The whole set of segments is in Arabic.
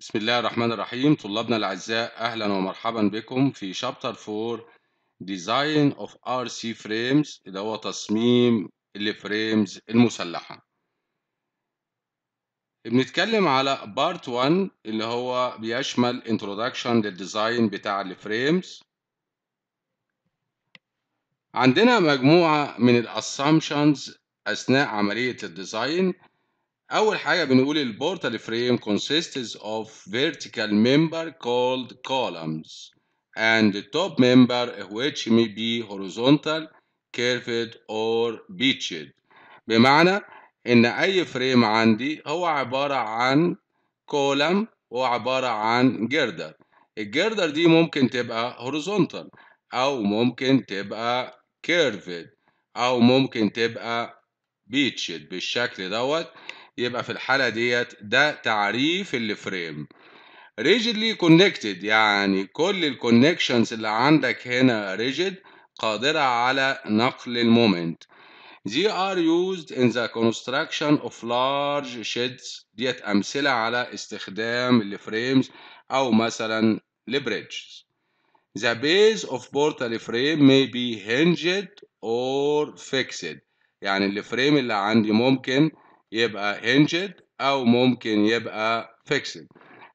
بسم الله الرحمن الرحيم طلابنا الأعزاء أهلا ومرحبا بكم في شابتر 4 Design of RC Frames اللي هو تصميم الفريمز المسلحة بنتكلم على بارت 1 اللي هو بيشمل Introduction للديزاين بتاع الفريمز عندنا مجموعة من الأسامشنز أثناء عملية الديزاين أول حاجة بنقول البورتال portal frame consists of vertical member called columns and the top member which may be horizontal, curved or beached بمعنى إن أي فريم عندي هو عبارة عن كولم وعبارة عن جردر الجردر دي ممكن تبقى horizontal أو ممكن تبقى curved أو ممكن تبقى beached بالشكل دوت يبقى في الحالة ديت ده تعريف الفريم ريجيدلي كونكتد يعني كل الكونكشنز اللي عندك هنا ريجيد قادرة على نقل المومنت They are used in the construction of large sheds ديت أمثلة على استخدام الفريمز أو مثلا لبريدجز The base of portal frame may be hinged or fixed يعني الفريم اللي عندي ممكن يبقى هنجد أو ممكن يبقى فيكسد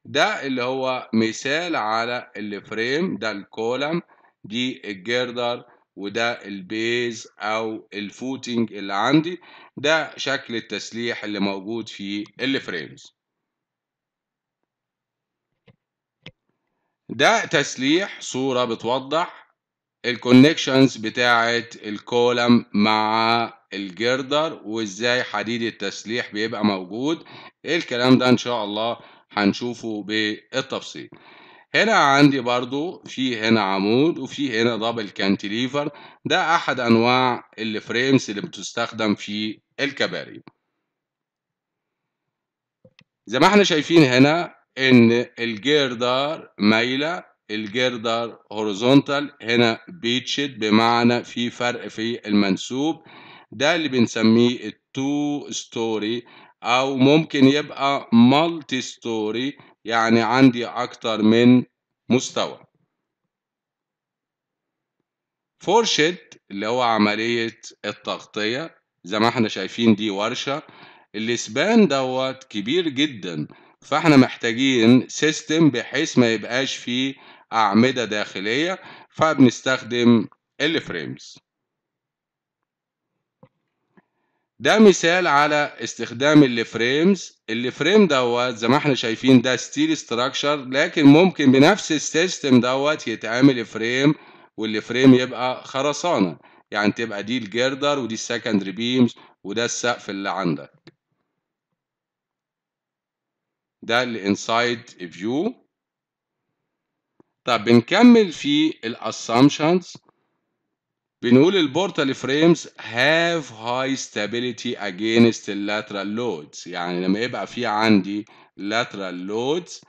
ده اللي هو مثال على الفريم ده الكولم دي الجردر وده البيز أو الفوتنج اللي عندي ده شكل التسليح اللي موجود في الفريمز ده تسليح صورة بتوضح الكونكشنز بتاعت الكولم مع الجردر وازاي حديد التسليح بيبقى موجود الكلام ده ان شاء الله هنشوفه بالتفصيل هنا عندي برضو في هنا عمود وفي هنا دبل كانتليفر ده احد انواع الفريمز اللي بتستخدم في الكباري زي ما احنا شايفين هنا ان الجردر مايله الجردر هوريزونتال هنا بيتشد بمعنى في فرق في المنسوب ده اللي بنسميه التو ستوري او ممكن يبقى مالتي ستوري يعني عندي اكتر من مستوى فورشيت اللي هو عملية التغطية زي ما احنا شايفين دي ورشة الاسبان دوت كبير جدا فاحنا محتاجين سيستم بحيث ما يبقاش فيه أعمدة داخلية فبنستخدم الفريمز ده مثال على استخدام الفريمز الفريم دوت زي ما احنا شايفين ده ستيل ستراكشر لكن ممكن بنفس السيستم دوت يتعمل فريم والفريم يبقى خرسانه يعني تبقى دي الجردر ودي السكندري بيمز وده السقف اللي عندك ده الانسايد فيو طب بنكمل في الاسامشنز بنقول البورتال فريمز have high stability against lateral loads يعني لما يبقى في عندي lateral loads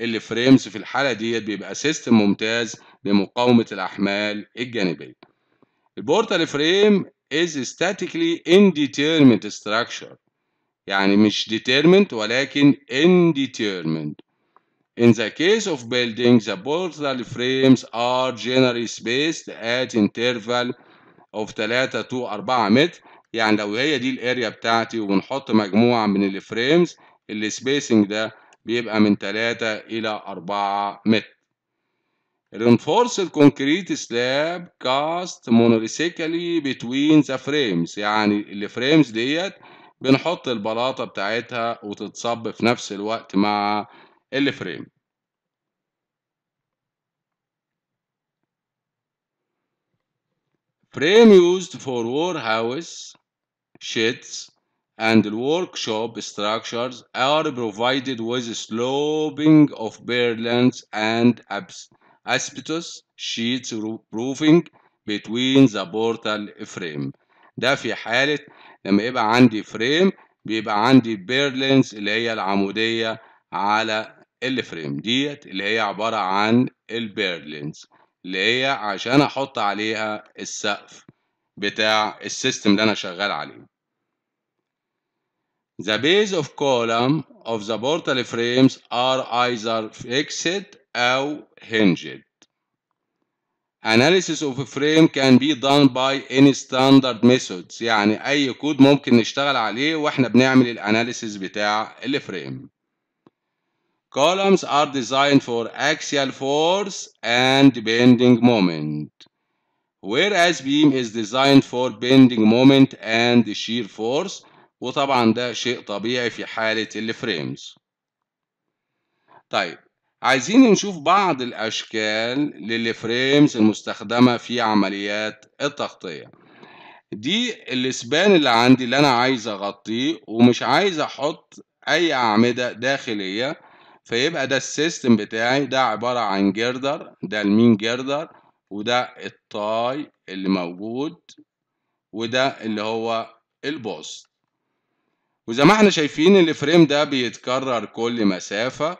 الفريمز في الحالة ديت بيبقى سيستم ممتاز لمقاومة الأحمال الجانبية. البورتال فريم is statically indeterminate structure يعني مش determined ولكن indeterminate In the case of buildings, the portal frames are generally spaced at interval of 3 to 4 متر يعني لو هي دي الاريا بتاعتي وبنحط مجموعة من الفريمز السبيسنج ده بيبقى من 3 إلى 4 متر. Reinforced concrete slab cast monolithically between the frames يعني الفريمز ديت بنحط البلاطة بتاعتها وتتصب في نفس الوقت مع L frame. Frame used for warehouse sheds and workshop structures are provided with sloping of purlins and asbestos sheets roofing between the portal frame ده في حالة لما يبقى عندي فريم بيبقى عندي بيرلينز اللي هي العمودية على الفريم ديت اللي هي عبارة عن البيرلينز اللي هي عشان احط عليها السقف بتاع السيستم اللي انا شغال عليه The base of column of the portal frames are either fixed or hinged. Analysis of a frame can be done by any standard methods يعني أي كود ممكن نشتغل عليه وإحنا بنعمل الأناليسيس بتاع الفريم. Columns are designed for axial force and bending moment, whereas beam is designed for bending moment and shear force وطبعا ده شيء طبيعي في حالة الفريمز طيب عايزين نشوف بعض الأشكال للفريمز المستخدمة في عمليات التغطية دي الاسبان اللي عندي اللي أنا عايز أغطيه ومش عايز أحط أي أعمدة داخلية فيبقى ده السيستم بتاعي ده عبارة عن جردر ده المين جردر وده التاي اللي موجود وده اللي هو البوز وزي ما احنا شايفين الفريم ده بيتكرر كل مسافة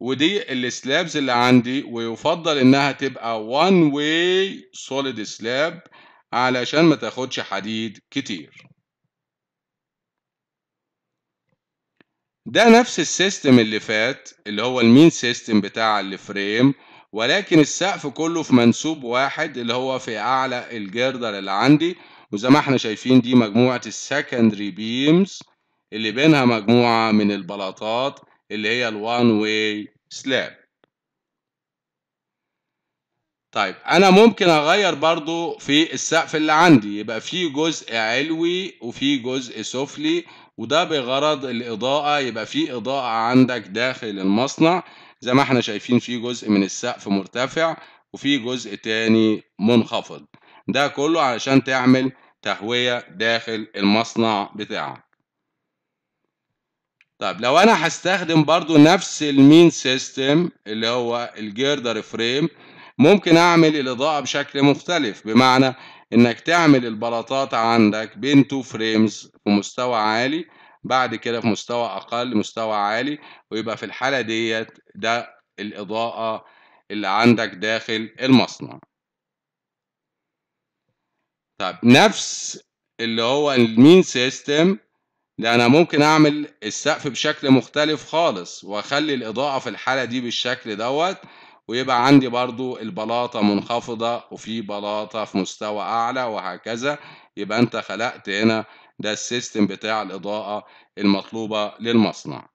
ودي السلابز اللي عندي ويفضل انها تبقى one way سوليد سلاب علشان ما تاخدش حديد كتير ده نفس السيستم اللي فات اللي هو المين سيستم بتاع الفريم ولكن السقف كله في منسوب واحد اللي هو في اعلى الجردر اللي عندي وزي ما احنا شايفين دي مجموعة السكندري بيمز اللي بينها مجموعة من البلاطات اللي هي الوان واي سلاب طيب انا ممكن اغير برضو في السقف اللي عندي يبقى في جزء علوي وفي جزء سفلي وده بغرض الإضاءة يبقى في إضاءة عندك داخل المصنع زي ما احنا شايفين في جزء من السقف مرتفع وفي جزء تاني منخفض ده كله علشان تعمل تهوية داخل المصنع بتاعك طيب لو انا هستخدم برضو نفس المين سيستم اللي هو الجيردر فريم ممكن اعمل الاضاءة بشكل مختلف بمعنى انك تعمل البلاطات عندك بين تو فريمز في مستوى عالي بعد كده في مستوى اقل مستوى عالي ويبقى في الحاله ديت ده الاضاءه اللي عندك داخل المصنع طب نفس اللي هو المين سيستم ده انا ممكن اعمل السقف بشكل مختلف خالص واخلي الاضاءه في الحاله دي بالشكل دوت ويبقى عندي برضو البلاطة منخفضة وفي بلاطة في مستوى أعلى وهكذا يبقى أنت خلقت هنا ده السيستم بتاع الإضاءة المطلوبة للمصنع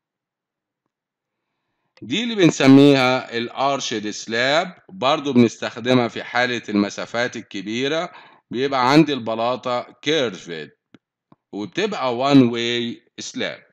دي اللي بنسميها الارشد سلاب برضو بنستخدمها في حالة المسافات الكبيرة بيبقى عندي البلاطة كيرفد وبتبقى وان واي سلاب